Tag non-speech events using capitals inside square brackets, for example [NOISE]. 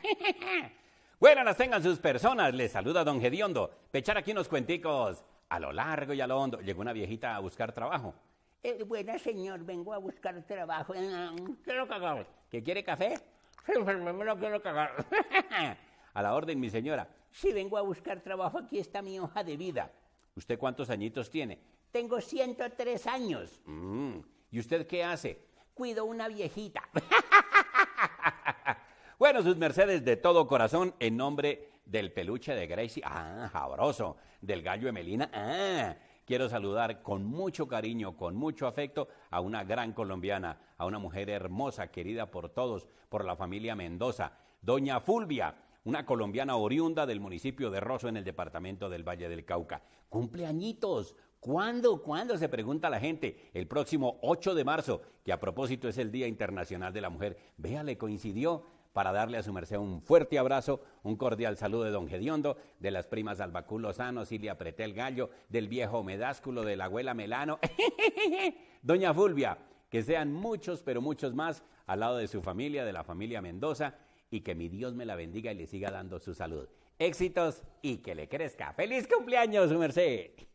[LAUGHS] Buenas tengan sus personas, les saluda don Gediondo. Pechar aquí unos cuenticos a lo largo y a lo hondo. Llegó una viejita a buscar trabajo. Eh, buenas, señor, vengo a buscar trabajo. Eh, quiero cagar. ¿Que quiere café? quiero cagar. [LAUGHS] a la orden, mi señora. Sí, vengo a buscar trabajo, aquí está mi hoja de vida. ¿Usted cuántos añitos tiene? Tengo 103 años. Mm. ¿Y usted qué hace? Cuido una viejita. [LAUGHS] Bueno, sus mercedes de todo corazón, en nombre del peluche de Gracie, ah, sabroso, del gallo Emelina, ah, quiero saludar con mucho cariño, con mucho afecto a una gran colombiana, a una mujer hermosa, querida por todos, por la familia Mendoza, doña Fulvia, una colombiana oriunda del municipio de Rosso en el departamento del Valle del Cauca. Cumpleañitos. ¿Cuándo? ¿Cuándo? Se pregunta la gente. El próximo 8 de marzo, que a propósito es el Día Internacional de la Mujer. véale, coincidió para darle a su merced un fuerte abrazo, un cordial saludo de don Gediondo, de las primas Albaculo Sano, Silvia Pretel Gallo, del viejo Medásculo, de la abuela Melano, [LAUGHS] doña Fulvia, que sean muchos, pero muchos más al lado de su familia, de la familia Mendoza, y que mi Dios me la bendiga y le siga dando su salud. Éxitos y que le crezca. ¡Feliz cumpleaños, su merced!